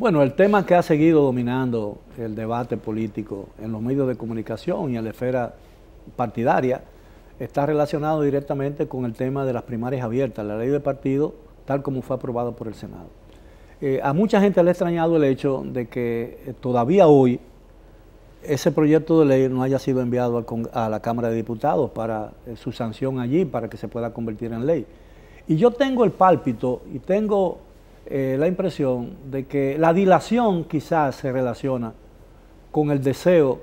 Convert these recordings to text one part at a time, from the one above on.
Bueno, el tema que ha seguido dominando el debate político en los medios de comunicación y en la esfera partidaria está relacionado directamente con el tema de las primarias abiertas, la ley de partido, tal como fue aprobado por el Senado. Eh, a mucha gente le ha extrañado el hecho de que eh, todavía hoy ese proyecto de ley no haya sido enviado a la Cámara de Diputados para eh, su sanción allí, para que se pueda convertir en ley. Y yo tengo el pálpito y tengo eh, la impresión de que la dilación quizás se relaciona con el deseo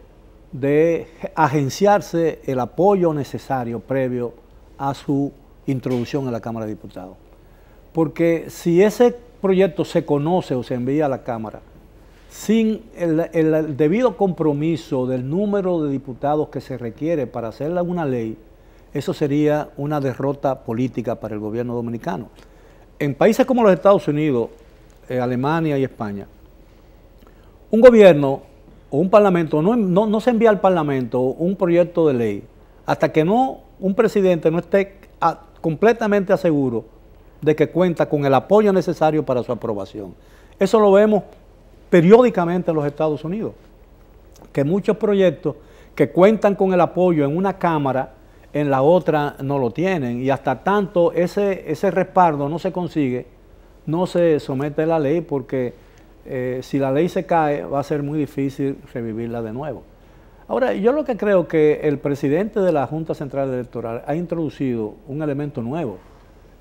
de agenciarse el apoyo necesario previo a su introducción en la Cámara de Diputados. Porque si ese proyecto se conoce o se envía a la Cámara sin el, debido compromiso del número de diputados que se requiere para hacer una ley, eso sería una derrota política para el gobierno dominicano en países como los Estados Unidos, eh, Alemania y España, un gobierno o un parlamento no, se envía al parlamento un proyecto de ley hasta que no un presidente no esté ah, completamente seguro de que cuenta con el apoyo necesario para su aprobación. Eso lo vemos periódicamente en los Estados Unidos, que muchos proyectos que cuentan con el apoyo en una Cámara en la otra no lo tienen. Y hasta tanto ese, ese respaldo no se consigue, no se somete a la ley porque eh, si la ley se cae va a ser muy difícil revivirla de nuevo. Ahora, yo lo que creo que el presidente de la Junta Central Electoral ha introducido un elemento nuevo.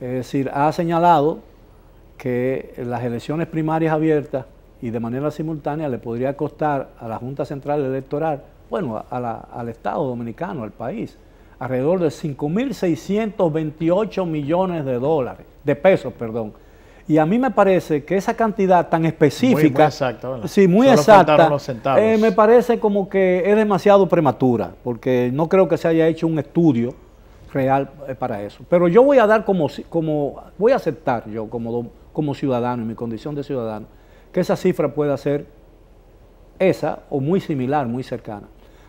Es decir, ha señalado que las elecciones primarias abiertas y de manera simultánea le podría costar a la Junta Central Electoral, bueno, a al Estado Dominicano, al país, alrededor de 5.628 millones de dólares, de pesos, perdón. Y a mí me parece que esa cantidad tan específica, muy, exacta, sí, muy exacta, eh, me parece como que es demasiado prematura, porque no creo que se haya hecho un estudio real eh, para eso. Pero yo voy a dar como, como voy a aceptar yo como, como ciudadano, en mi condición de ciudadano, que esa cifra pueda ser esa o muy similar, muy cercana.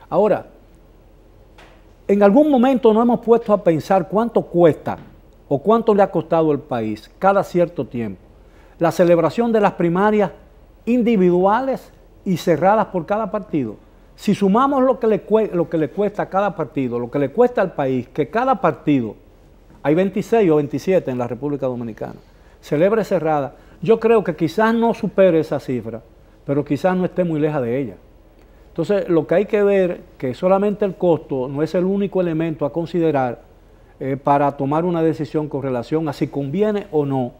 Ahora, en algún momento no hemos puesto a pensar cuánto cuesta o cuánto le ha costado al país cada cierto tiempo la celebración de las primarias individuales y cerradas por cada partido. Si sumamos lo que, le, lo que le cuesta a cada partido, lo que le cuesta al país, que cada partido, hay 26 o 27 en la República Dominicana, celebre cerrada, yo creo que quizás no supere esa cifra, pero quizás no esté muy leja de ella. Entonces, lo que hay que ver que solamente el costo no es el único elemento a considerar eh, para tomar una decisión con relación a si conviene o no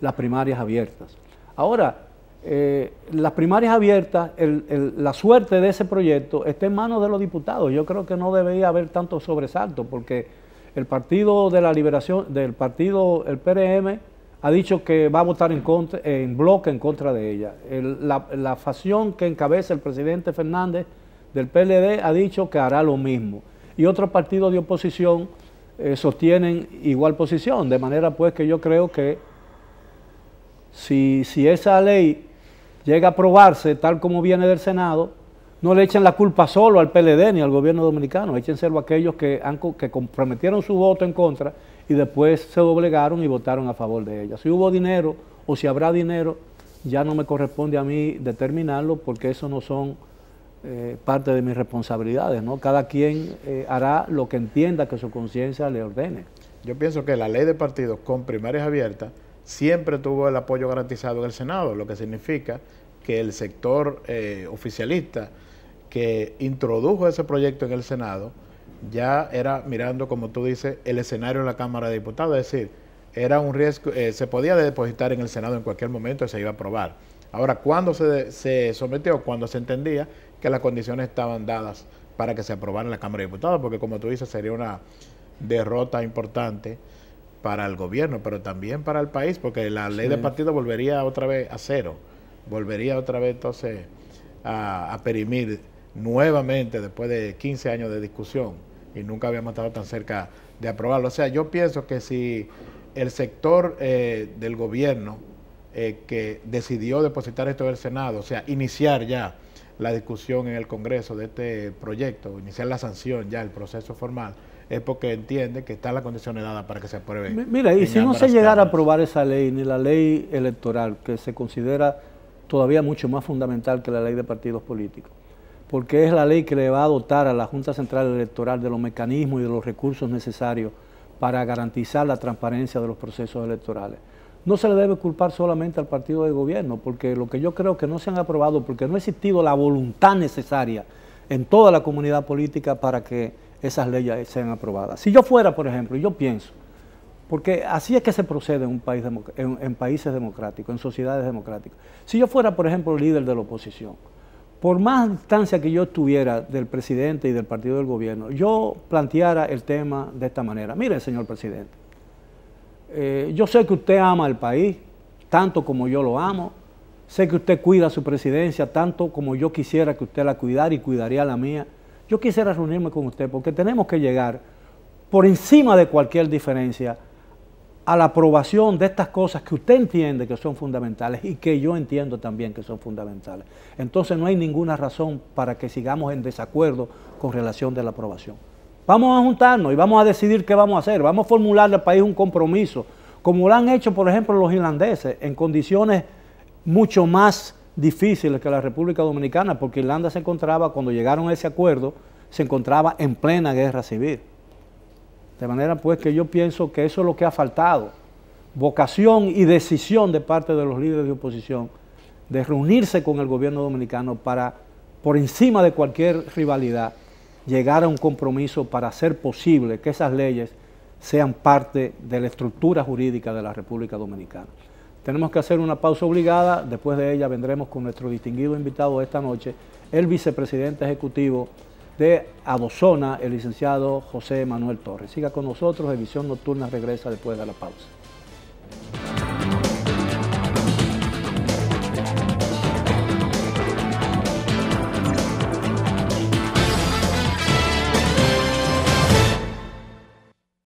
las primarias abiertas. Ahora, eh, las primarias abiertas, la suerte de ese proyecto está en manos de los diputados. Yo creo que no debería haber tanto sobresalto porque el Partido de la Liberación, del Partido, el PRM, ha dicho que va a votar en, bloque en contra de ella. la, facción que encabeza el presidente Fernández del PLD ha dicho que hará lo mismo. Y otros partidos de oposición eh, sostienen igual posición, de manera pues que yo creo que si, si esa ley llega a aprobarse tal como viene del Senado, no le echen la culpa solo al PLD ni al gobierno dominicano, échenselo a aquellos que, que comprometieron su voto en contra y después se doblegaron y votaron a favor de ella. Si hubo dinero o si habrá dinero, ya no me corresponde a mí determinarlo porque eso no son eh, parte de mis responsabilidades, ¿no? Cada quien eh, hará lo que entienda que su conciencia le ordene. Yo pienso que la ley de partidos con primarias abiertas siempre tuvo el apoyo garantizado en el Senado, lo que significa que el sector eh, oficialista que introdujo ese proyecto en el Senado ya era mirando, como tú dices, el escenario en la Cámara de Diputados, es decir, era un riesgo, eh, se podía depositar en el Senado en cualquier momento y se iba a aprobar. Ahora, ¿cuándo se, sometió? Cuando se entendía que las condiciones estaban dadas para que se aprobara en la Cámara de Diputados, porque como tú dices, sería una derrota importante para el gobierno, pero también para el país, porque la ley de partido volvería otra vez a cero volvería otra vez entonces a, perimir nuevamente después de 15 años de discusión y nunca habíamos estado tan cerca de aprobarlo. O sea, yo pienso que si el sector eh, del gobierno eh, que decidió depositar esto el Senado, o sea, iniciar ya la discusión en el Congreso de este proyecto, iniciar la sanción ya, el proceso formal, es porque entiende que están las condiciones dadas para que se apruebe. Mira, y si no se llegara a aprobar esa ley, ni la ley electoral, que se considera todavía mucho más fundamental que la ley de partidos políticos, porque es la ley que le va a dotar a la Junta Central Electoral de los mecanismos y de los recursos necesarios para garantizar la transparencia de los procesos electorales. No se le debe culpar solamente al partido de gobierno, porque lo que yo creo que no se han aprobado, porque no ha existido la voluntad necesaria en toda la comunidad política para que esas leyes sean aprobadas. Si yo fuera, por ejemplo, yo pienso porque así es que se procede en, un país en, países democráticos, en sociedades democráticas. Si yo fuera, por ejemplo, líder de la oposición, por más distancia que yo estuviera del presidente y del partido del gobierno, yo planteara el tema de esta manera. Mire, señor presidente, eh, yo sé que usted ama al país, tanto como yo lo amo, sé que usted cuida su presidencia, tanto como yo quisiera que usted la cuidara y cuidaría la mía. Yo quisiera reunirme con usted porque tenemos que llegar por encima de cualquier diferencia a la aprobación de estas cosas que usted entiende que son fundamentales y que yo entiendo también que son fundamentales. Entonces no hay ninguna razón para que sigamos en desacuerdo con relación de la aprobación. Vamos a juntarnos y vamos a decidir qué vamos a hacer. Vamos a formularle al país un compromiso, como lo han hecho, por ejemplo, los irlandeses, en condiciones mucho más difíciles que la República Dominicana, porque Irlanda se encontraba, cuando llegaron a ese acuerdo, se encontraba en plena guerra civil. De manera pues que yo pienso que eso es lo que ha faltado, vocación y decisión de parte de los líderes de oposición de reunirse con el gobierno dominicano para, por encima de cualquier rivalidad, llegar a un compromiso para hacer posible que esas leyes sean parte de la estructura jurídica de la República Dominicana. Tenemos que hacer una pausa obligada, después de ella vendremos con nuestro distinguido invitado esta noche, el vicepresidente ejecutivo de Abozona, el licenciado José Manuel Torres. Siga con nosotros, Edición Nocturna regresa después de la pausa.